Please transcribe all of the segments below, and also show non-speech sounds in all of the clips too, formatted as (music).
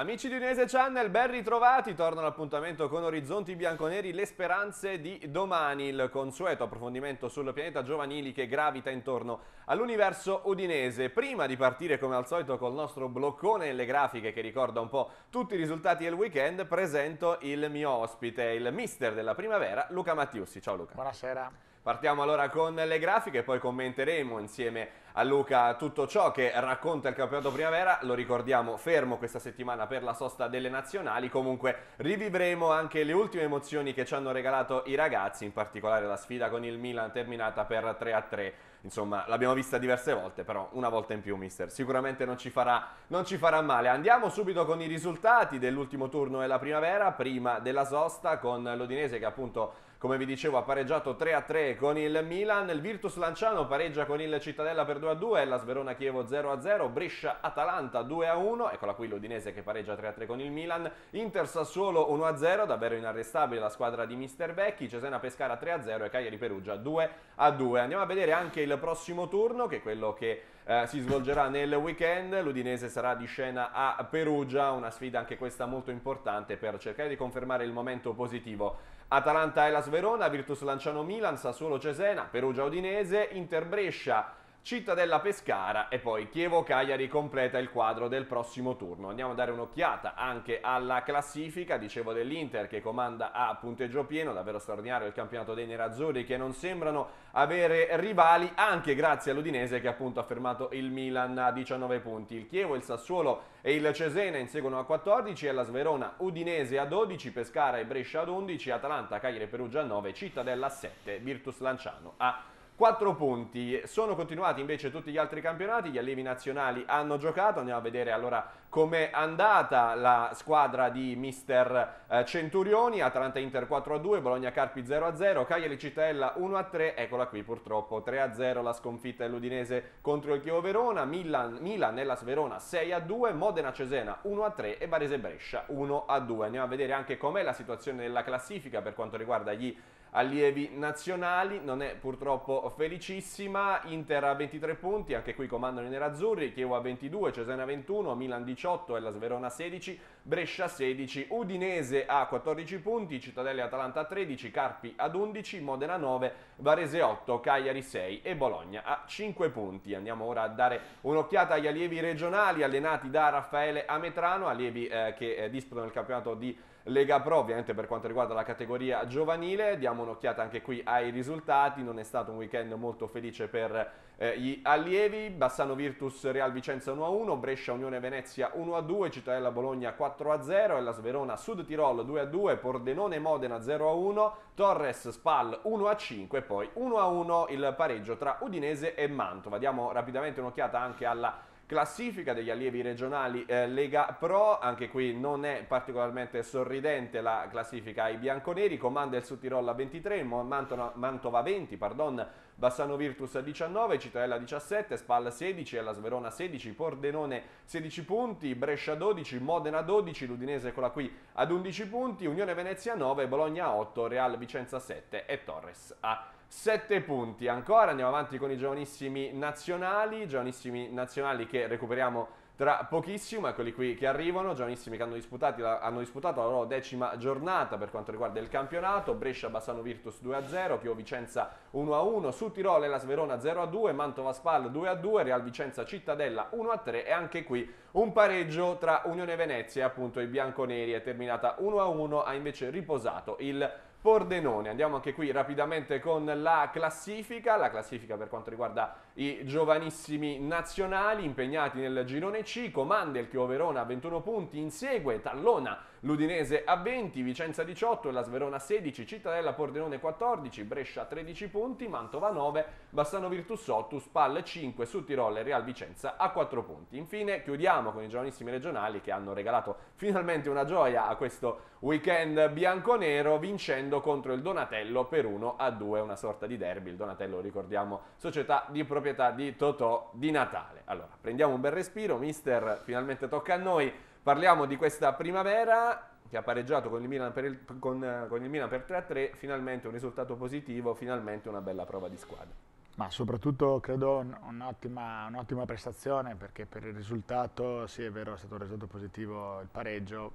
Amici di Unese Channel, ben ritrovati, torna all'appuntamento con Orizzonti Bianconeri, le speranze di domani, il consueto approfondimento sul pianeta giovanili che gravita intorno all'universo udinese. Prima di partire come al solito col nostro bloccone e le grafiche che ricorda un po' tutti i risultati del weekend, presento il mio ospite, il mister della primavera, Luca Mattiussi. Ciao Luca. Buonasera. Partiamo allora con le grafiche, poi commenteremo insieme a a Luca tutto ciò che racconta il campionato primavera, lo ricordiamo fermo questa settimana per la sosta delle nazionali, comunque rivivremo anche le ultime emozioni che ci hanno regalato i ragazzi, in particolare la sfida con il Milan terminata per 3-3, insomma l'abbiamo vista diverse volte, però una volta in più mister, sicuramente non ci farà, non ci farà male. Andiamo subito con i risultati dell'ultimo turno della primavera, prima della sosta con l'Odinese che appunto come vi dicevo ha pareggiato 3-3 a con il Milan, il Virtus Lanciano pareggia con il Cittadella per 2-2, a la Sverona Chievo 0-0, a Brescia Atalanta 2-1, a eccola qui l'Udinese che pareggia 3-3 a con il Milan, Inter Sassuolo 1-0, a davvero inarrestabile la squadra di Mister Vecchi, Cesena Pescara 3-0 a e Cagliari Perugia 2-2. a Andiamo a vedere anche il prossimo turno che è quello che eh, si svolgerà nel weekend, l'Udinese sarà di scena a Perugia, una sfida anche questa molto importante per cercare di confermare il momento positivo Atalanta Elas Verona, Virtus Lanciano Milan, Sassuolo Cesena, Perugia Udinese, Inter Brescia, Cittadella Pescara e poi Chievo Cagliari completa il quadro del prossimo turno. Andiamo a dare un'occhiata anche alla classifica, dicevo dell'Inter che comanda a punteggio pieno, davvero straordinario il campionato dei nerazzurri che non sembrano avere rivali anche grazie all'Udinese che appunto ha fermato il Milan a 19 punti. Il Chievo, il Sassuolo e il Cesena inseguono a 14 e la Sverona Udinese a 12, Pescara e Brescia ad 11, Atalanta, Cagliari e Perugia a 9, Cittadella a 7, Virtus Lanciano a 11. 4 punti. Sono continuati invece tutti gli altri campionati, gli allievi nazionali hanno giocato, andiamo a vedere allora com'è andata la squadra di mister eh, Centurioni, Atalanta Inter 4-2, Bologna Carpi 0-0, Cagliari Citella 1-3, eccola qui purtroppo 3-0 la sconfitta dell'Udinese contro il Chievo Verona, Milan, Milan Nellas Verona 6-2, Modena Cesena 1-3 e Varese Brescia 1-2. Andiamo a vedere anche com'è la situazione della classifica per quanto riguarda gli allievi nazionali, non è purtroppo felicissima, Inter a 23 punti, anche qui comandano i nerazzurri, Chievo a 22, Cesena 21, Milan 18, Ellas Verona 16, Brescia 16, Udinese a 14 punti, Cittadella e Atalanta a 13, Carpi ad 11, Modena 9, Varese 8, Cagliari 6 e Bologna a 5 punti. Andiamo ora a dare un'occhiata agli allievi regionali allenati da Raffaele Ametrano, allievi eh, che eh, disputano il campionato di Lega Pro, ovviamente per quanto riguarda la categoria giovanile, diamo un'occhiata anche qui ai risultati, non è stato un weekend molto felice per eh, gli allievi, Bassano Virtus Real Vicenza 1-1, Brescia Unione Venezia 1-2, Cittadella Bologna 4-0, Hellas Verona Sud Tirol 2-2, Pordenone Modena 0-1, Torres Spal 1-5, poi 1-1 il pareggio tra Udinese e Mantova. Diamo rapidamente un'occhiata anche alla Classifica degli allievi regionali eh, Lega Pro, anche qui non è particolarmente sorridente la classifica ai bianconeri, comanda il Sudtirol a 23, Mantona, Mantova 20, pardon, Bassano Virtus 19, Cittadella 17, Spal 16, Ella Sverona 16, Pordenone 16 punti, Brescia 12, Modena 12, l'Udinese con la qui ad 11 punti, Unione Venezia 9, Bologna 8, Real Vicenza 7 e Torres a 10. 7 punti ancora, andiamo avanti con i giovanissimi nazionali, giovanissimi nazionali che recuperiamo tra pochissimo, eccoli qui che arrivano, giovanissimi che hanno, la, hanno, disputato la loro decima giornata per quanto riguarda il campionato, Brescia Bassano Virtus 2-0, Pio Vicenza 1-1, su Tirol e la Sverona 0-2, Mantova Spal 2-2, Real Vicenza Cittadella 1-3 e anche qui un pareggio tra Unione Venezia e appunto i bianconeri è terminata 1-1, ha invece riposato il Pordenone. Andiamo anche qui rapidamente con la classifica, la classifica per quanto riguarda i giovanissimi nazionali impegnati nel girone C, comanda il Chio Verona a 21 punti, insegue Tallona l'Udinese a 20, Vicenza 18, la Sverona 16, Cittadella Pordenone 14, Brescia 13 punti, Mantova 9, Bassano Virtus 8, Spal 5, su Tirol e Real Vicenza a 4 punti. Infine chiudiamo con i giovanissimi regionali che hanno regalato finalmente una gioia a questo weekend bianconero vincendo contro il Donatello per 1 a 2, una sorta di derby. Il Donatello, ricordiamo, società di proprietà proprietà di Totò di Natale. Allora, prendiamo un bel respiro, mister, finalmente tocca a noi. Parliamo di questa primavera che ha pareggiato con il Milan per, il, con, con il Milan per 3-3, finalmente un risultato positivo, finalmente una bella prova di squadra. Ma soprattutto credo un'ottima, un'ottima prestazione perché per il risultato, sì è vero, è stato un risultato positivo il pareggio,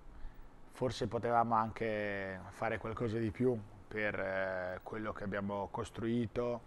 forse potevamo anche fare qualcosa di più per eh, quello che abbiamo costruito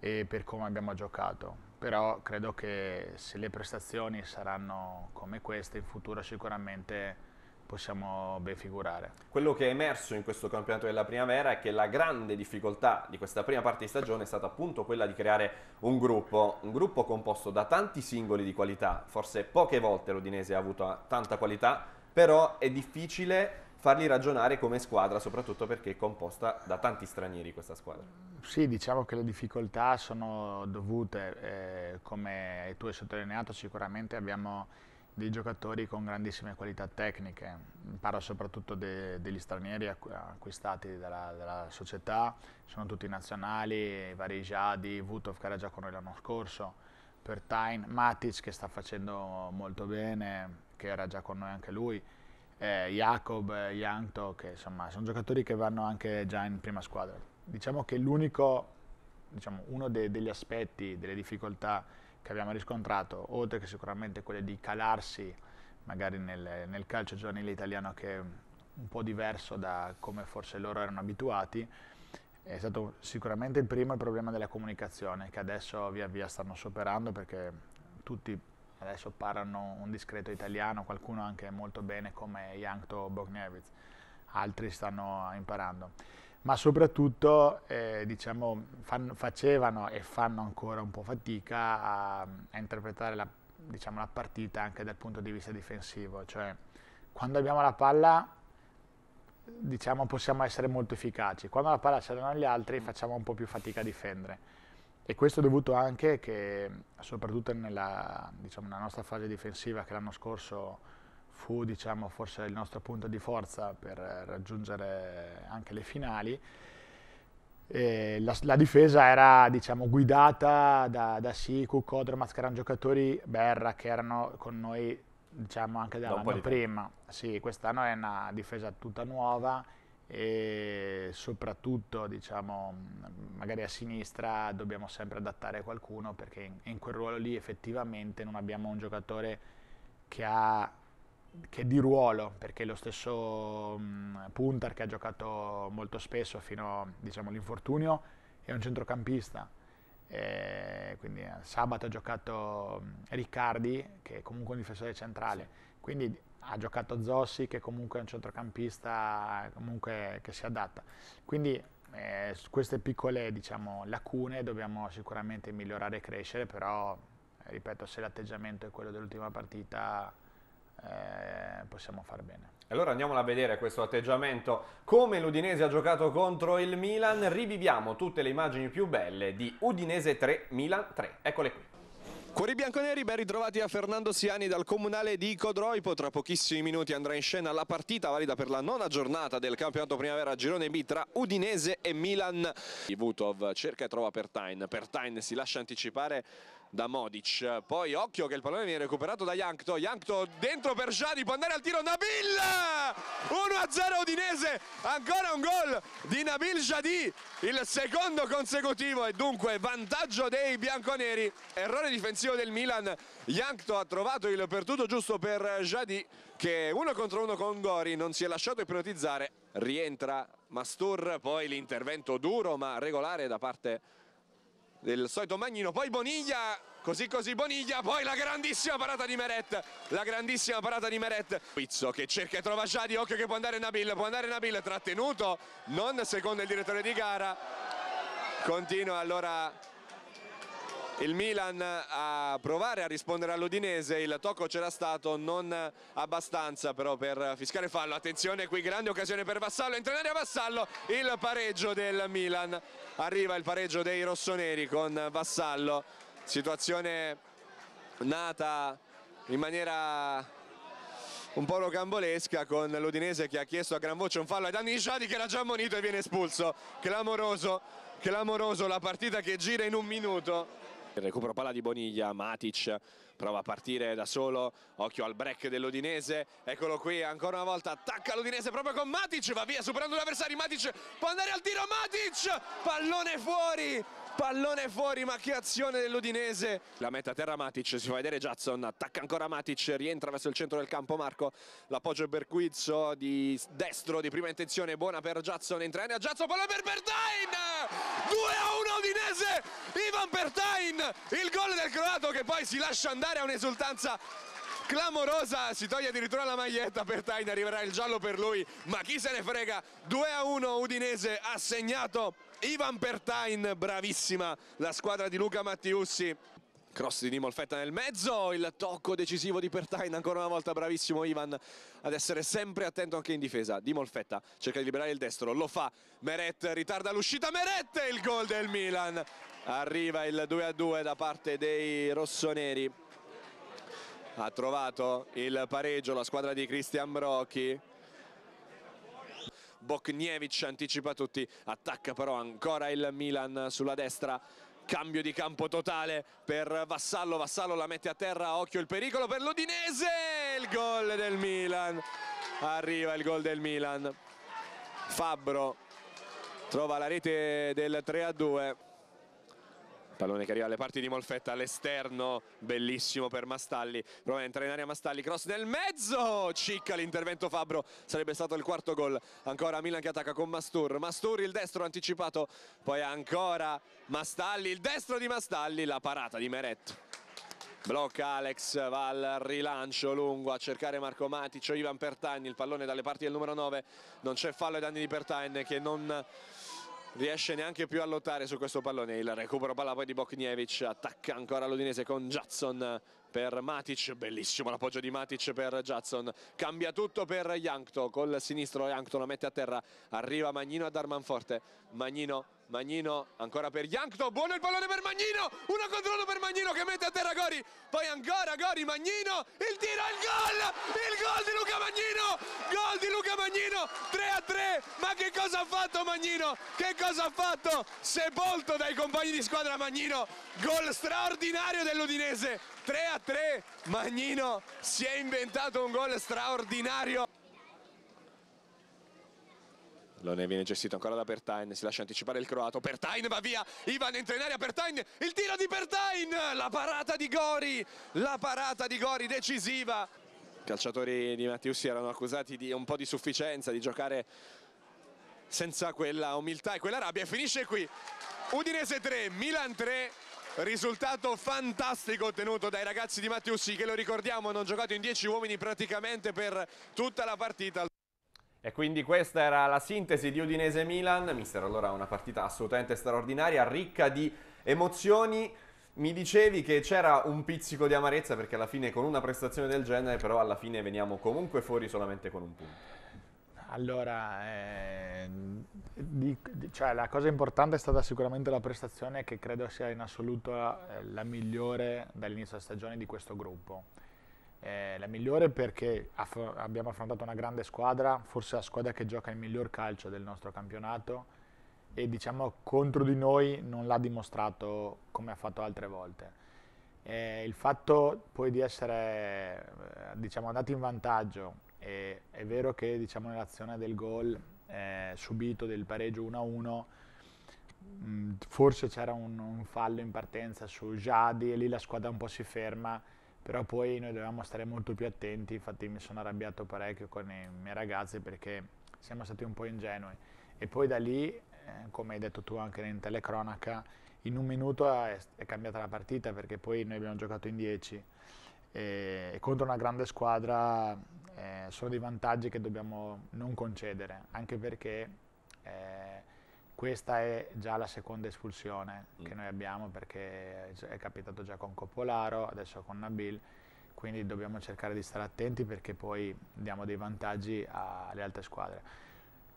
e per come abbiamo giocato. Però credo che se le prestazioni saranno come queste in futuro sicuramente possiamo ben figurare. Quello che è emerso in questo campionato della primavera è che la grande difficoltà di questa prima parte di stagione è stata appunto quella di creare un gruppo, un gruppo composto da tanti singoli di qualità, forse poche volte l'Udinese ha avuto tanta qualità, però è difficile farli ragionare come squadra, soprattutto perché è composta da tanti stranieri questa squadra. Sì, diciamo che le difficoltà sono dovute, eh, come tu hai sottolineato sicuramente abbiamo dei giocatori con grandissime qualità tecniche, parlo soprattutto de degli stranieri acquistati dalla, dalla, società, sono tutti nazionali, vari Jadi, Vutov che era già con noi l'anno scorso, Pertain, Matic che sta facendo molto bene, che era già con noi anche lui, eh, Jacob, Jankto, eh, che insomma sono giocatori che vanno anche già in prima squadra diciamo che l'unico, diciamo, uno de degli aspetti, delle difficoltà che abbiamo riscontrato, oltre che sicuramente quelle di calarsi magari nel, nel calcio giovanile italiano che è un po' diverso da come forse loro erano abituati, è stato sicuramente il primo il problema della comunicazione che adesso via via stanno superando perché tutti adesso parlano un discreto italiano, qualcuno anche molto bene come Jankto Bognevitz, altri stanno imparando ma soprattutto eh, diciamo, fan, facevano e fanno ancora un po' fatica a, a interpretare la, diciamo, la, partita anche dal punto di vista difensivo, cioè quando abbiamo la palla diciamo, possiamo essere molto efficaci, quando la palla c'è l'hanno gli altri mm. facciamo un po' più fatica a difendere. E questo è dovuto anche che, soprattutto nella, diciamo, nella nostra fase difensiva che l'anno scorso fu diciamo, forse il nostro punto di forza per eh, raggiungere anche le finali. La, la, difesa era diciamo, guidata da, da Siku, Codro, Mascheran, giocatori Berra che erano con noi diciamo, anche dall'anno di prima. Sì, quest'anno è una difesa tutta nuova e soprattutto diciamo, magari a sinistra dobbiamo sempre adattare qualcuno perché in, in quel ruolo lì effettivamente non abbiamo un giocatore che ha che di ruolo, perché lo stesso mh, Punter che ha giocato molto spesso fino diciamo, all'infortunio è un centrocampista. E quindi eh, sabato ha giocato Riccardi, che è comunque un difensore centrale. Sì. Quindi ha giocato Zossi, che comunque è un centrocampista comunque che si adatta. Quindi eh, queste piccole diciamo, lacune dobbiamo sicuramente migliorare e crescere, però ripeto, se l'atteggiamento è quello dell'ultima partita eh, possiamo far bene. Allora andiamola a vedere questo atteggiamento, come l'Udinese ha giocato contro il Milan, riviviamo tutte le immagini più belle di Udinese 3, Milan 3, eccole qui. Cuori bianconeri ben ritrovati a Fernando Siani dal comunale di Codroipo. Tra pochissimi minuti andrà in scena la partita valida per la nona giornata del campionato primavera girone B tra Udinese e Milan. Vutov cerca e trova per Tain. Per Tain si lascia anticipare da Modic. Poi occhio che il pallone viene recuperato da Jankto. Jankto dentro per Gianni, può andare al tiro Nabil! 1-0 Udinese, ancora un gol di Nabil Jadi, il secondo consecutivo e dunque vantaggio dei bianconeri. Errore difensivo del Milan, Jankto ha trovato il perduto giusto per Jadi che uno contro uno con Gori non si è lasciato ipnotizzare. Rientra Mastur, poi l'intervento duro ma regolare da parte di del solito Magnino, poi Boniglia, così così Boniglia, poi la grandissima parata di Meret, la grandissima parata di Meret. Pizzo che cerca e trova Giadi, occhio che può andare Nabil, può andare Nabil, trattenuto, non secondo il direttore di gara. Continua allora il Milan a provare a rispondere all'Udinese, il tocco c'era stato, non abbastanza però per fiscare fallo, attenzione qui grande occasione per Vassallo, entra in area Vassallo, il pareggio del Milan, arriva il pareggio dei rossoneri con Vassallo, situazione nata in maniera un po' rocambolesca con l'Udinese che ha chiesto a gran voce un fallo ai danni di Giadi che era già ammonito e viene espulso, clamoroso, clamoroso la partita che gira in un minuto il recupero palla di Boniglia, Matic prova a partire da solo, occhio al break dell'Odinese, eccolo qui ancora una volta, attacca l'Odinese proprio con Matic, va via superando l'avversario, Matic può andare al tiro, Matic, pallone fuori, pallone fuori ma che azione dell'Udinese la metta terra Matic si fa vedere Jackson attacca ancora Matic rientra verso il centro del campo Marco l'appoggio per Quizzo di destro di prima intenzione buona per Jackson entra in Jackson pallone per Bertain 2 a 1 Udinese Ivan Bertain il gol del croato che poi si lascia andare a un'esultanza clamorosa, si toglie addirittura la maglietta Bertain arriverà il giallo per lui, ma chi se ne frega, 2 a 1 Udinese ha segnato Ivan Pertain, bravissima la squadra di Luca Mattiussi. Cross di Nimolfetta nel mezzo, il tocco decisivo di Pertain, ancora una volta bravissimo Ivan ad essere sempre attento anche in difesa. Di Molfetta cerca di liberare il destro, lo fa, Meret ritarda l'uscita, Meret e il gol del Milan. Arriva il 2-2 da parte dei rossoneri. Ha trovato il pareggio la squadra di Cristian Brocchi. Bokniewicz anticipa tutti, attacca però ancora il Milan sulla destra cambio di campo totale per Vassallo, Vassallo la mette a terra, occhio il pericolo per l'Udinese, il gol del Milan, arriva il gol del Milan, Fabbro trova la rete del 3 a 2. Pallone che arriva alle parti di Molfetta all'esterno, bellissimo per Mastalli, prova a entrare in aria Mastalli, cross nel mezzo, cicca l'intervento Fabbro, sarebbe stato il quarto gol, ancora Milan che attacca con Mastur, Mastur il destro anticipato, poi ancora Mastalli, il destro di Mastalli, la parata di Meret. Blocca Alex, va al rilancio lungo a cercare Marco Matic, Ivan Pertagni, il pallone dalle parti del numero 9, non c'è fallo ai danni di Pertagni che non riesce neanche più a lottare su questo pallone il recupero palla poi di Bokniewicz attacca ancora l'Udinese con Jackson per Matic, bellissimo l'appoggio di Matic per Jackson, cambia tutto per Jankto, col sinistro Jankto lo mette a terra, arriva Magnino ad Armanforte, Magnino Magnino ancora per Jankto, buono il pallone per Magnino, uno contro uno per Magnino che mette a terra Gori, poi ancora Gori, Magnino, il tiro, il gol, il gol di Luca Magnino, gol di Luca Magnino, 3 a 3, ma che cosa ha fatto Magnino, che cosa ha fatto, sepolto dai compagni di squadra Magnino, gol straordinario dell'Udinese, 3 a 3, Magnino si è inventato un gol straordinario. Lone viene gestito ancora da Pertain, si lascia anticipare il croato, Pertain va via, Ivan entra in aria, Pertain, il tiro di Pertain, la parata di Gori, la parata di Gori decisiva. I calciatori di Mattiussi erano accusati di un po' di sufficienza, di giocare senza quella umiltà e quella rabbia e finisce qui. Udinese 3, Milan 3, risultato fantastico ottenuto dai ragazzi di Mattiussi che lo ricordiamo hanno giocato in 10 uomini praticamente per tutta la partita. E quindi questa era la sintesi di Udinese-Milan. Mister, allora una partita assolutamente straordinaria, ricca di emozioni. Mi dicevi che c'era un pizzico di amarezza perché alla fine con una prestazione del genere, però alla fine veniamo comunque fuori solamente con un punto. Allora, eh, di, cioè, la cosa importante è stata sicuramente la prestazione che credo sia in assoluto la, eh, la migliore dall'inizio della stagione di questo gruppo eh, la migliore perché aff abbiamo affrontato una grande squadra, forse la squadra che gioca il miglior calcio del nostro campionato e diciamo contro di noi non l'ha dimostrato come ha fatto altre volte. Eh, il fatto poi di essere eh, diciamo, andati in vantaggio, e, è vero che diciamo, nell'azione del gol eh, subito del pareggio 1-1, forse c'era un, un fallo in partenza su Jadi e lì la squadra un po' si ferma però poi noi dovevamo stare molto più attenti, infatti mi sono arrabbiato parecchio con i miei ragazzi perché siamo stati un po' ingenui e poi da lì, eh, come hai detto tu anche in telecronaca, in un minuto è, è cambiata la partita perché poi noi abbiamo giocato in 10 e, e, contro una grande squadra eh, sono dei vantaggi che dobbiamo non concedere, anche perché... Eh, questa è già la seconda espulsione mm. che noi abbiamo perché è capitato già con Coppolaro, adesso con Nabil, quindi dobbiamo cercare di stare attenti perché poi diamo dei vantaggi alle altre squadre.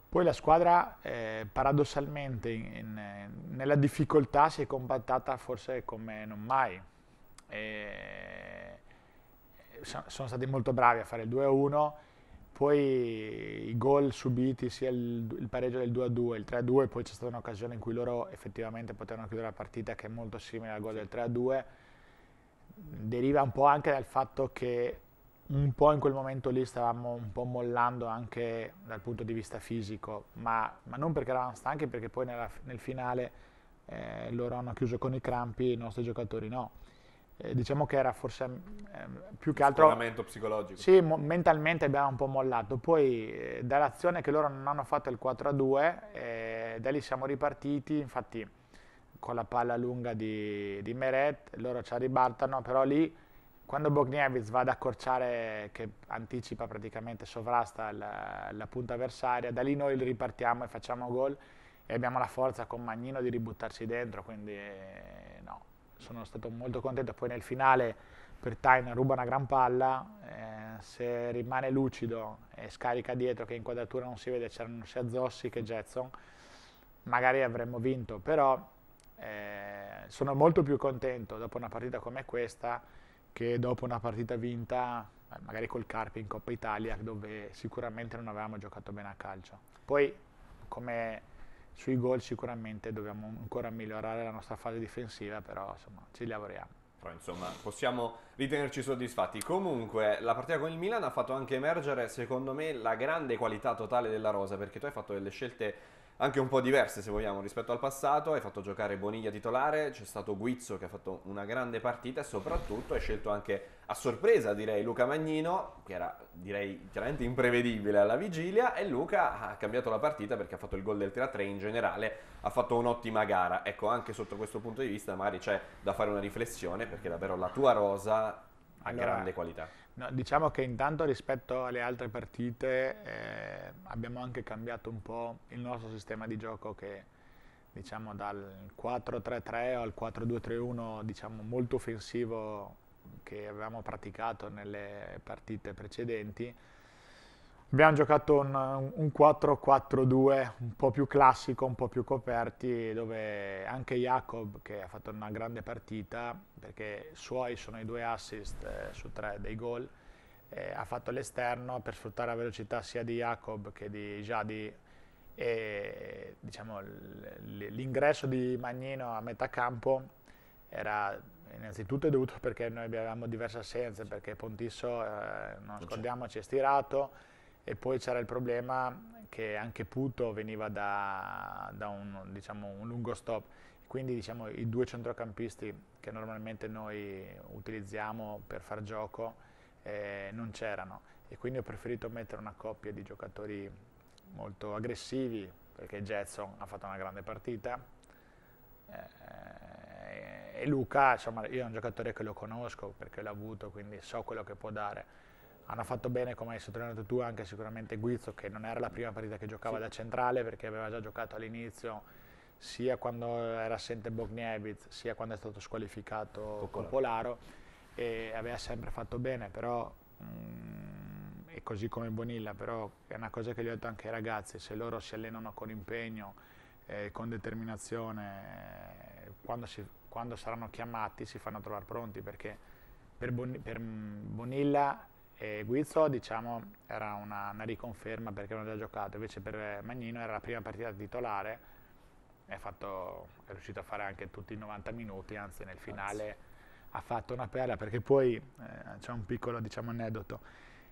Poi la squadra eh, paradossalmente in, in, nella difficoltà si è compattata forse come non mai. E eh, sono stati molto bravi a fare il 2-1 poi i gol subiti, sia il, il pareggio del 2-2, il 3-2, poi c'è stata un'occasione in cui loro effettivamente potevano chiudere la partita che è molto simile al gol del 3-2, deriva un po' anche dal fatto che un po' in quel momento lì stavamo un po' mollando anche dal punto di vista fisico, ma, ma non perché eravamo stanchi, perché poi nella, nel finale eh, loro hanno chiuso con i crampi, i nostri giocatori no eh, diciamo che era forse eh, più che altro... Sfruttamento psicologico. Sì, mo- mentalmente abbiamo un po' mollato. Poi eh, dall'azione che loro non hanno fatto il 4-2, eh, da lì siamo ripartiti, infatti con la palla lunga di, di Meret, loro ci ribaltano, però lì quando Bogniewicz va ad accorciare, che anticipa praticamente, sovrasta la, la punta avversaria, da lì noi ripartiamo e facciamo gol e abbiamo la forza con Magnino di ributtarci dentro, quindi eh, sono stato molto contento, poi nel finale per Time ruba una gran palla, eh, se rimane lucido e scarica dietro che inquadratura non si vede, c'erano sia Zossi che Jetson, magari avremmo vinto, però eh, sono molto più contento dopo una partita come questa che dopo una partita vinta eh, magari col Carpi in Coppa Italia dove sicuramente non avevamo giocato bene a calcio. Poi come sui gol sicuramente dobbiamo ancora migliorare la nostra fase difensiva, però insomma ci lavoriamo insomma possiamo ritenerci soddisfatti. Comunque la partita con il Milan ha fatto anche emergere secondo me la grande qualità totale della rosa perché tu hai fatto delle scelte anche un po' diverse se vogliamo rispetto al passato, hai fatto giocare Boniglia titolare, c'è stato Guizzo che ha fatto una grande partita e soprattutto hai scelto anche a sorpresa direi Luca Magnino, che era direi chiaramente imprevedibile alla vigilia e Luca ha cambiato la partita perché ha fatto il gol del 3-3 in generale, ha fatto un'ottima gara, ecco anche sotto questo punto di vista Mari c'è da fare una riflessione perché davvero la tua rosa ha allora, grande qualità. No, diciamo che intanto rispetto alle altre partite eh, abbiamo anche cambiato un po' il nostro sistema di gioco che diciamo dal 4-3-3 al 4-2-3-1 diciamo molto offensivo che avevamo praticato nelle partite precedenti Abbiamo giocato un, un 4-4-2 un po' più classico, un po' più coperti, dove anche Jacob, che ha fatto una grande partita, perché suoi sono i due assist eh, su tre dei gol, eh, ha fatto l'esterno per sfruttare la velocità sia di Jacob che di Jadi e diciamo, l'ingresso di Magnino a metà campo era innanzitutto dovuto perché noi avevamo diverse assenze, perché Pontisso, eh, non scordiamoci, è stirato, e poi c'era il problema che anche Puto veniva da, da un, diciamo, un, lungo stop, quindi diciamo, i due centrocampisti che normalmente noi utilizziamo per far gioco eh, non c'erano e quindi ho preferito mettere una coppia di giocatori molto aggressivi perché Jetson ha fatto una grande partita eh, e Luca, insomma, io è un giocatore che lo conosco perché l'ho avuto, quindi so quello che può dare hanno fatto bene, come hai sottolineato tu, anche sicuramente Guizzo, che non era la prima partita che giocava sì. da centrale, perché aveva già giocato all'inizio sia quando era assente Bogniewicz, sia quando è stato squalificato Popolaro, Popolaro e aveva sempre fatto bene, però... Mh, mm, e così come Bonilla, però è una cosa che gli ho detto anche ai ragazzi, se loro si allenano con impegno, eh, con determinazione, eh, quando, si, quando, saranno chiamati si fanno trovare pronti, perché per, Boni, per mm, Bonilla e Guizzo diciamo, era una, una, riconferma perché non aveva giocato, invece per eh, Magnino era la prima partita titolare, è, fatto, è riuscito a fare anche tutti i 90 minuti, anzi nel finale anzi. ha fatto una perla perché poi eh, c'è un piccolo diciamo, aneddoto,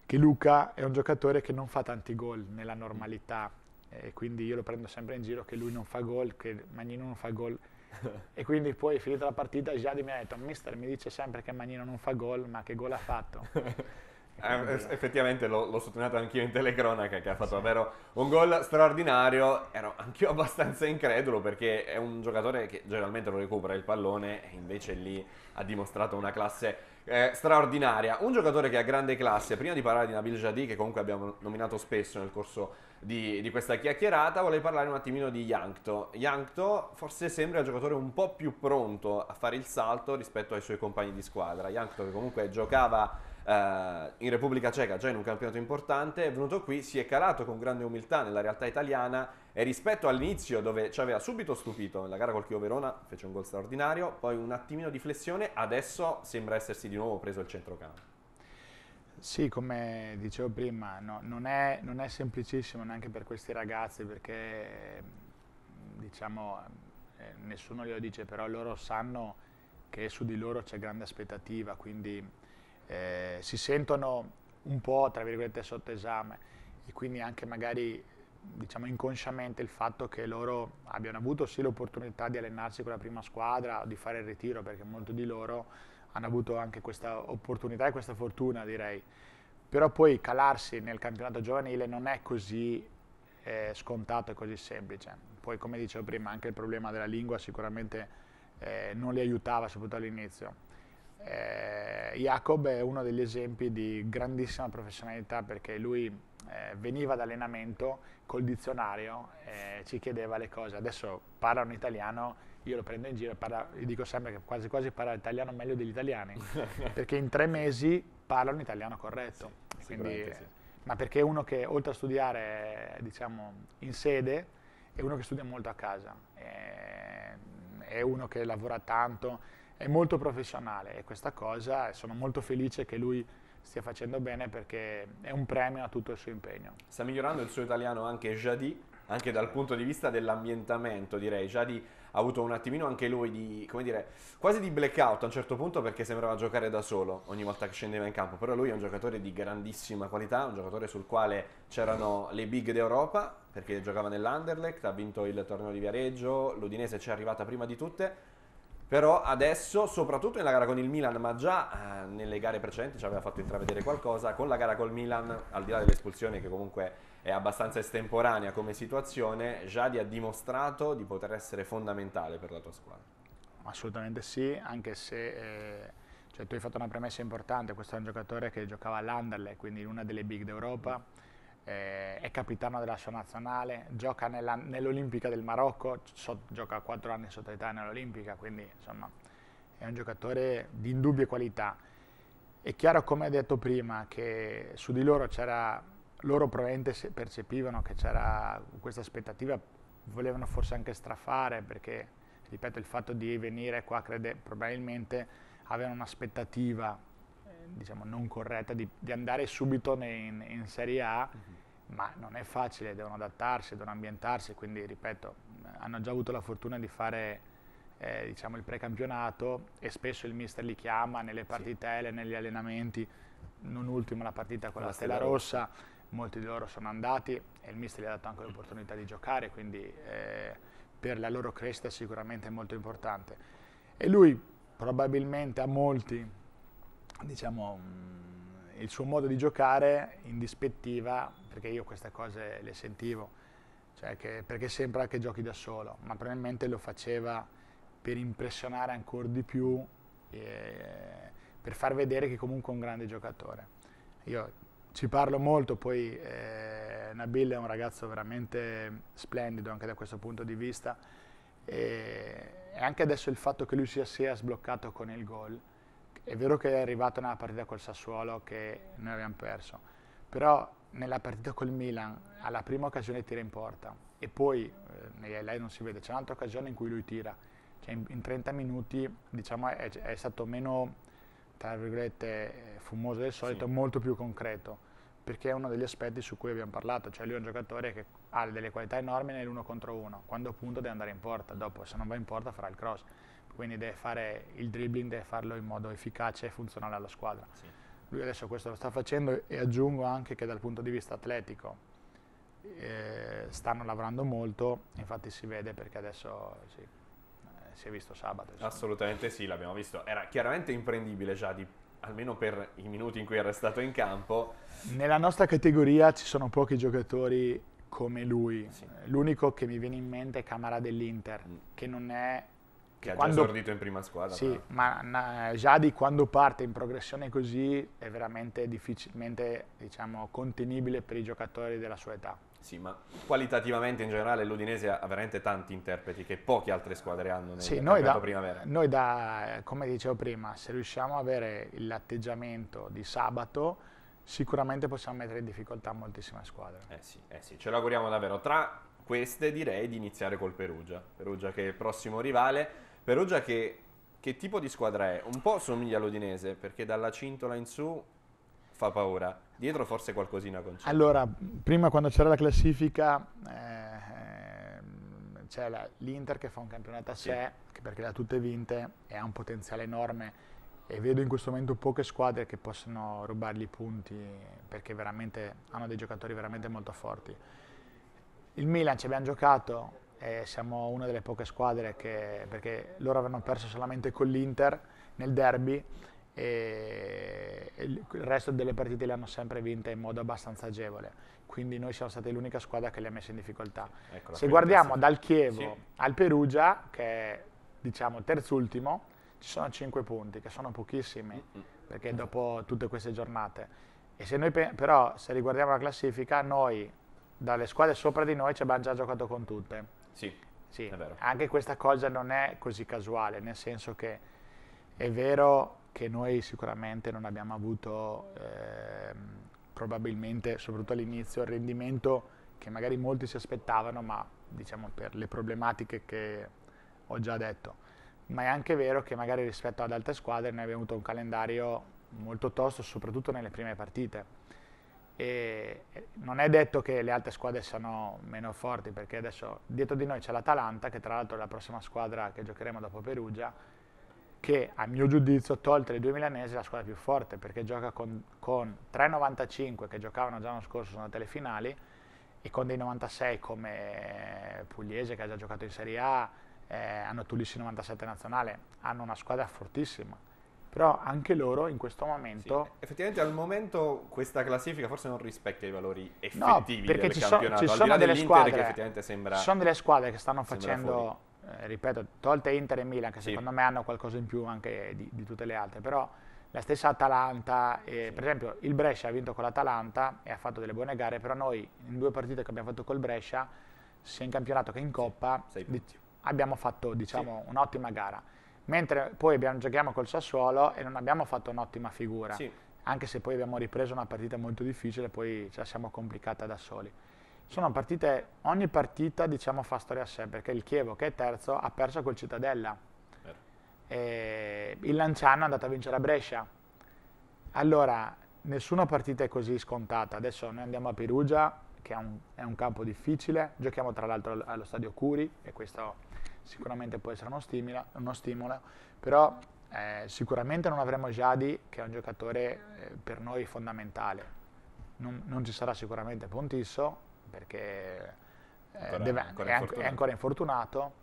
che Luca è un giocatore che non fa tanti gol nella normalità e quindi io lo prendo sempre in giro che lui non fa gol, che Magnino non fa gol (laughs) e quindi poi finita la partita Giadi mi ha detto mister mi dice sempre che Magnino non fa gol ma che gol ha fatto (laughs) eh, eh effettivamente l'ho, l'ho sottolineato anch'io in telecronaca che ha fatto sì. davvero un gol straordinario. Ero anch'io (laughs) abbastanza incredulo perché è un giocatore che generalmente lo recupera il pallone e invece lì ha dimostrato una classe eh, straordinaria. Un giocatore che ha grande classe, prima di parlare di Nabil Jadi, che comunque abbiamo nominato spesso nel corso di, di questa chiacchierata, volevo parlare un attimino di Yankto. Yankto forse sembra il giocatore un po' più pronto a fare il salto rispetto ai suoi compagni di squadra. Yankto che comunque giocava eh, in Repubblica Ceca, già in un campionato importante, è venuto qui, si è calato con grande umiltà nella realtà italiana e rispetto all'inizio dove ci aveva subito stupito nella gara col Chio Verona, fece un gol straordinario, poi un attimino di flessione, adesso sembra essersi di nuovo preso il centrocampo. Sì, come dicevo prima, no, non, è, non, è, semplicissimo neanche per questi ragazzi perché diciamo, eh, nessuno glielo dice, però loro sanno che su di loro c'è grande aspettativa, quindi eh, si sentono un po', tra virgolette, sotto esame e quindi anche magari diciamo inconsciamente il fatto che loro abbiano avuto sì l'opportunità di allenarsi con la prima squadra, o di fare il ritiro, perché molti di loro hanno avuto anche questa opportunità e questa fortuna, direi. Però poi calarsi nel campionato giovanile non è così eh, scontato e così semplice. Poi, come dicevo prima, anche il problema della lingua sicuramente eh, non li aiutava, soprattutto all'inizio eh, Jacob è uno degli esempi di grandissima professionalità perché lui eh, veniva da allenamento col dizionario e ci chiedeva le cose. Adesso parla un italiano, io lo prendo in giro e parla, gli dico sempre che quasi quasi parla l'italiano meglio degli italiani (laughs) perché in tre mesi parla un italiano corretto. Sì, quindi, sì. Ma perché è uno che oltre a studiare diciamo, in sede è uno che studia molto a casa, è, eh, è uno che lavora tanto è molto professionale e questa cosa e sono molto felice che lui stia facendo bene perché è un premio a tutto il suo impegno. Sta migliorando il suo italiano anche Jadi, anche dal punto di vista dell'ambientamento direi. Jadi ha avuto un attimino anche lui di, come dire, quasi di blackout a un certo punto perché sembrava giocare da solo ogni volta che scendeva in campo, però lui è un giocatore di grandissima qualità, un giocatore sul quale c'erano le big d'Europa perché giocava nell'Anderlecht, ha vinto il torneo di Viareggio, l'Udinese ci è arrivata prima di tutte però adesso, soprattutto nella gara con il Milan, ma già eh, nelle gare precedenti ci aveva fatto intravedere qualcosa, con la gara col Milan, al di là dell'espulsione che comunque è abbastanza estemporanea come situazione, Jadi ha dimostrato di poter essere fondamentale per la tua squadra. Assolutamente sì, anche se... Eh... Cioè, tu hai fatto una premessa importante, questo è un giocatore che giocava all'Anderle, quindi in una delle big d'Europa, eh, è capitano della sua nazionale, gioca nella, nell'Olimpica del Marocco, so, gioca quattro anni sotto l'Italia nell'Olimpica, quindi insomma è un giocatore di indubbie qualità. È chiaro, come hai detto prima, che su di loro c'era, loro probabilmente percepivano che c'era questa aspettativa, volevano forse anche strafare perché, ripeto, il fatto di venire qua crede, probabilmente avevano un'aspettativa eh, diciamo, non corretta di, di andare subito in, in Serie A. Mm -hmm ma non è facile, devono adattarsi, devono ambientarsi, quindi ripeto, hanno già avuto la fortuna di fare eh, diciamo, il precampionato e spesso il mister li chiama nelle partitelle, sì. negli allenamenti, non ultimo la partita con la, la Stella Rossa, molti di loro sono andati e il mister gli ha dato anche l'opportunità di giocare, quindi eh, per la loro crescita sicuramente è molto importante. E lui probabilmente a molti, diciamo, mm, il suo modo di giocare in dispettiva perché io queste cose le sentivo, cioè che, perché sembra che giochi da solo, ma probabilmente lo faceva per impressionare ancora di più, eh, per far vedere che comunque è un grande giocatore. Io ci parlo molto, poi eh, Nabil è un ragazzo veramente splendido anche da questo punto di vista e, anche adesso il fatto che lui sia, sia sbloccato con il gol, è vero che è arrivato nella partita col Sassuolo che noi abbiamo perso, però nella partita col Milan alla prima occasione tira in porta e poi eh, lei non si vede, c'è un'altra occasione in cui lui tira, cioè in, in 30 minuti diciamo, è, è, stato meno, tra virgolette, fumoso del solito, sì. molto più concreto, perché è uno degli aspetti su cui abbiamo parlato, cioè lui è un giocatore che ha delle qualità enormi nell'uno contro uno, quando punta deve andare in porta, dopo se non va in porta farà il cross, quindi deve fare il dribbling, deve farlo in modo efficace e funzionale alla squadra. Sì lui adesso questo lo sta facendo e aggiungo anche che dal punto di vista atletico eh, stanno lavorando molto, infatti si vede perché adesso sì, eh, si è visto sabato. Insomma. Assolutamente sì, l'abbiamo visto, era chiaramente imprendibile già di almeno per i minuti in cui era stato in campo. Nella nostra categoria ci sono pochi giocatori come lui. Sì. L'unico che mi viene in mente è Camara dell'Inter, mm. che non è che quando, ha già esordito in prima squadra. Sì, però. ma na, Jadi quando parte in progressione così è veramente difficilmente diciamo, contenibile per i giocatori della sua età. Sì, ma qualitativamente in generale l'Udinese ha veramente tanti interpreti che poche altre squadre hanno nel sì, noi da, primavera. Noi da, come dicevo prima, se riusciamo ad avere l'atteggiamento di sabato, sicuramente possiamo mettere in difficoltà moltissime squadre. Eh sì, eh sì, ce l'auguriamo davvero. Tra queste direi di iniziare col Perugia. Perugia che è il prossimo rivale Perugia che, che tipo di squadra è? Un po' somiglia all'Udinese perché dalla cintola in su fa paura. Dietro forse qualcosina con concede. Allora, prima quando c'era la classifica... Eh, c'è l'Inter che fa un campionato a sé, sì. perché le ha tutte vinte e ha un potenziale enorme e vedo in questo momento poche squadre che possono rubargli i punti perché veramente hanno dei giocatori veramente molto forti. Il Milan ci abbiamo giocato eh, siamo una delle poche squadre che, perché loro avevano perso solamente con l'Inter nel derby e il resto delle partite le hanno sempre vinte in modo abbastanza agevole quindi noi siamo state l'unica squadra che le ha messe in difficoltà Eccola, se guardiamo dal Chievo sì. al Perugia che è diciamo terzultimo ci sono 5 punti che sono pochissimi mm, mm. perché dopo tutte queste giornate e se noi però se riguardiamo la classifica noi dalle squadre sopra di noi ci abbiamo già giocato con tutte sì, sì. è vero. Anche questa cosa non è così casuale, nel senso che è vero che noi sicuramente non abbiamo avuto eh, probabilmente, soprattutto all'inizio, il rendimento che magari molti si aspettavano, ma diciamo per le problematiche che ho già detto. Ma è anche vero che magari rispetto ad altre squadre noi abbiamo avuto un calendario molto tosto, soprattutto nelle prime partite e non è detto che le altre squadre siano meno forti perché adesso dietro di noi c'è l'Atalanta che tra l'altro è la prossima squadra che giocheremo dopo Perugia che a mio giudizio tolte le due milanesi è la squadra più forte perché gioca con, con 3,95 che giocavano già l'anno scorso sono andate alle finali e con dei 96 come Pugliese che ha già giocato in Serie A eh, hanno Tulissi 97 nazionale hanno una squadra fortissima però anche loro in questo momento... Sì, effettivamente al momento questa classifica forse non rispecchia i valori effettivi no, perché del ci campionato, so, ci sono delle squadre, che effettivamente sembra... Ci sono delle squadre che stanno facendo, eh, ripeto, tolte Inter e Milan, che sì. secondo me hanno qualcosa in più anche di, di tutte le altre, però la stessa Atalanta, eh, sì. per esempio il Brescia ha vinto con l'Atalanta e ha fatto delle buone gare, però noi in due partite che abbiamo fatto col Brescia, sia in campionato che in Coppa, abbiamo fatto diciamo, un'ottima gara Mentre poi abbiamo, giochiamo col Sassuolo e non abbiamo fatto un'ottima figura, sì. anche se poi abbiamo ripreso una partita molto difficile e poi ce cioè, la siamo complicata da soli. Sono partite, ogni partita diciamo fa storia a sé, perché il Chievo che è terzo ha perso col Cittadella, e eh, il Lanciano è andato a vincere a Brescia. Allora, nessuna partita è così scontata, adesso noi andiamo a Perugia, che è un, è un campo difficile, giochiamo tra l'altro allo stadio Curi e questo sicuramente può essere uno, stimila, uno stimolo, però eh, sicuramente non avremo Jadi che è un giocatore eh, per noi fondamentale. Non, non, ci sarà sicuramente Pontisso perché eh, ancora, deve, ancora è, è, ancora infortunato,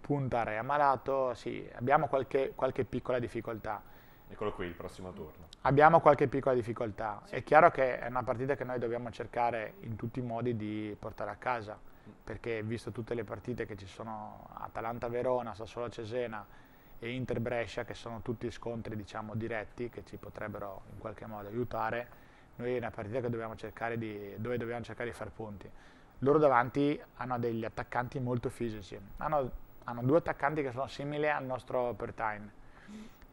Puntar è ammalato, sì, abbiamo qualche, qualche piccola difficoltà. Eccolo qui, il prossimo turno. Abbiamo qualche piccola difficoltà. Sì. È chiaro che è una partita che noi dobbiamo cercare in tutti i modi di portare a casa perché visto tutte le partite che ci sono Atalanta-Verona, Sassuolo-Cesena e Inter-Brescia, che sono tutti scontri diciamo, diretti che ci potrebbero in qualche modo aiutare, noi è una partita dobbiamo di, dove dobbiamo cercare di far punti. Loro davanti hanno degli attaccanti molto fisici, hanno, hanno due attaccanti che sono simili al nostro Pertain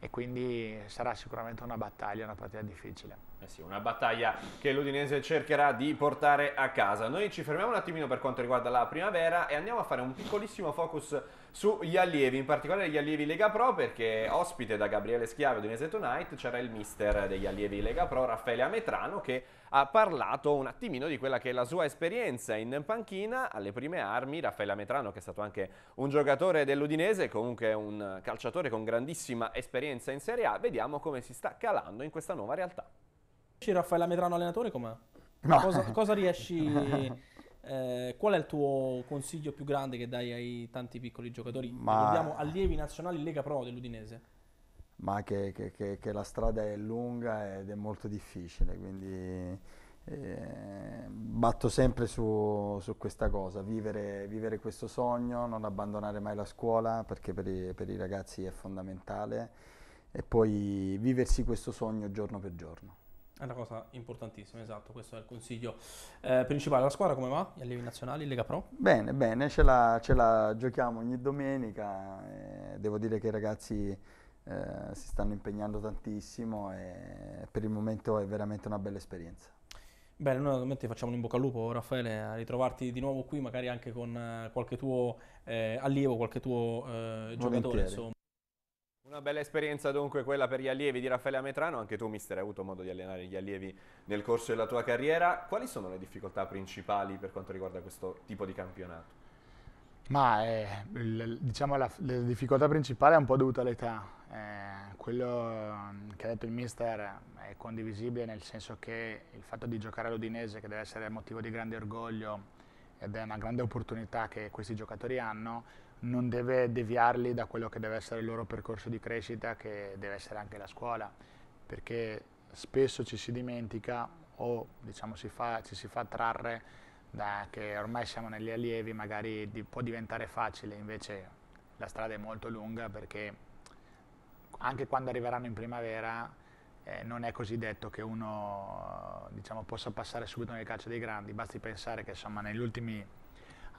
e quindi sarà sicuramente una battaglia, una partita difficile. Eh sì, una battaglia che l'Udinese cercherà di portare a casa. Noi ci fermiamo un attimino per quanto riguarda la primavera e andiamo a fare un piccolissimo focus sugli allievi, in particolare gli allievi Lega Pro, perché ospite da Gabriele Schiave di Neseto Night c'era il mister degli allievi Lega Pro, Raffaele Ametrano, che ha parlato un attimino di quella che è la sua esperienza in panchina alle prime armi. Raffaele Ametrano, che è stato anche un giocatore dell'Udinese, comunque un calciatore con grandissima esperienza in Serie A. Vediamo come si sta calando in questa nuova realtà. Raffaele Ametrano allenatore com'è? No. Cosa, cosa riesci... (laughs) Eh, qual è il tuo consiglio più grande che dai ai tanti piccoli giocatori? Ma... Abbiamo allievi nazionali Lega Pro dell'Udinese. Ma che, che, che, che, la strada è lunga ed è molto difficile, quindi eh, batto sempre su, su questa cosa, vivere, vivere, questo sogno, non abbandonare mai la scuola perché per i, per i ragazzi è fondamentale e poi viversi questo sogno giorno per giorno. È una cosa importantissima, esatto, questo è il consiglio eh, principale. La squadra come va? Gli allievi nazionali, Lega Pro? Bene, bene, ce la, ce la giochiamo ogni domenica, eh, devo dire che i ragazzi eh, si stanno impegnando tantissimo e per il momento è veramente una bella esperienza. Bene, noi ovviamente facciamo un in bocca al lupo, Raffaele, a ritrovarti di nuovo qui, magari anche con eh, qualche tuo eh, allievo, qualche tuo eh, giocatore. Insomma. Una bella esperienza dunque quella per gli allievi di Raffaele Ametrano, anche tu mister hai avuto modo di allenare gli allievi nel corso della tua carriera, quali sono le difficoltà principali per quanto riguarda questo tipo di campionato? Ma eh, diciamo la, la, difficoltà principale è un po' dovuta all'età, eh, quello mm, che ha detto il mister è condivisibile nel senso che il fatto di giocare all'Udinese che deve essere motivo di grande orgoglio ed è una grande opportunità che questi giocatori hanno, non deve deviarli da quello che deve essere il loro percorso di crescita, che deve essere anche la scuola, perché spesso ci si dimentica o diciamo, si fa, ci si fa trarre da che ormai siamo negli allievi, magari di, può diventare facile, invece la strada è molto lunga perché anche quando arriveranno in primavera eh, non è così detto che uno diciamo, possa passare subito nel calcio dei grandi, basti pensare che insomma, negli ultimi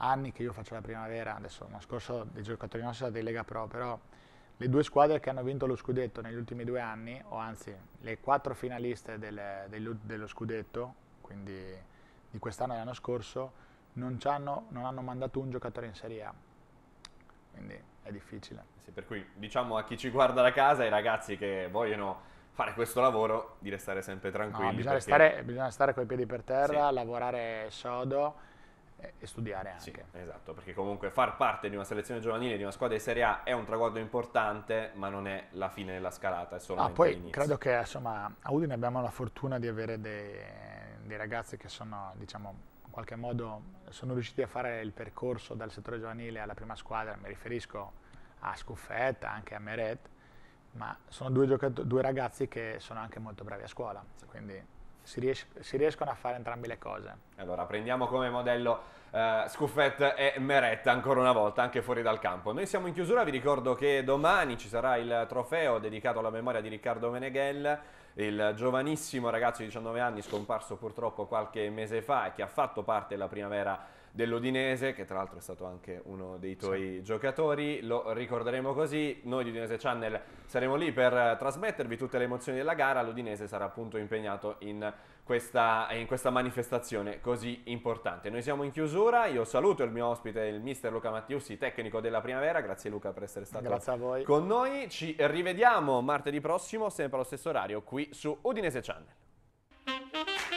anni che io faccio la primavera, adesso l'anno scorso dei giocatori nostri dei Lega Pro, però le due squadre che hanno vinto lo scudetto negli ultimi due anni, o anzi le quattro finaliste delle, dello, dello scudetto, quindi di quest'anno e l'anno scorso, non, hanno, non hanno mandato un giocatore in Serie A. Quindi è difficile. Sì, per cui diciamo a chi ci guarda da casa, ai ragazzi che vogliono fare questo lavoro, di restare sempre tranquilli. No, bisogna, perché... restare, bisogna stare coi piedi per terra, sì. lavorare sodo e studiare anche. Sì, esatto, perché comunque far parte di una selezione giovanile, di una squadra di Serie A è un traguardo importante, ma non è la fine della scalata, è solamente ah, poi l'inizio. Credo che insomma, a Udine abbiamo la fortuna di avere dei, dei ragazzi che sono, diciamo, in qualche modo sono riusciti a fare il percorso dal settore giovanile alla prima squadra, mi riferisco a Scuffetta, anche a Meret, ma sono due, due ragazzi che sono anche molto bravi a scuola, quindi si, ries- si, riescono a fare entrambe le cose. Allora prendiamo come modello eh, Scuffet e Meretta ancora una volta, anche fuori dal campo. Noi siamo in chiusura, vi ricordo che domani ci sarà il trofeo dedicato alla memoria di Riccardo Meneghel il giovanissimo ragazzo di 19 anni scomparso purtroppo qualche mese fa e che ha fatto parte della primavera dell'Udinese, che tra l'altro è stato anche uno dei tuoi sì. giocatori. Lo ricorderemo così. Noi di Udinese Channel saremo lì per eh, trasmettervi tutte le emozioni della gara. L'Udinese sarà appunto impegnato in questa, in questa manifestazione così importante. Noi siamo in chiusura. Io saluto il mio ospite, il mister Luca Mattiussi, tecnico della Primavera. Grazie Luca per essere stato con noi. Ci rivediamo martedì prossimo, sempre allo stesso orario, qui su Udinese Channel.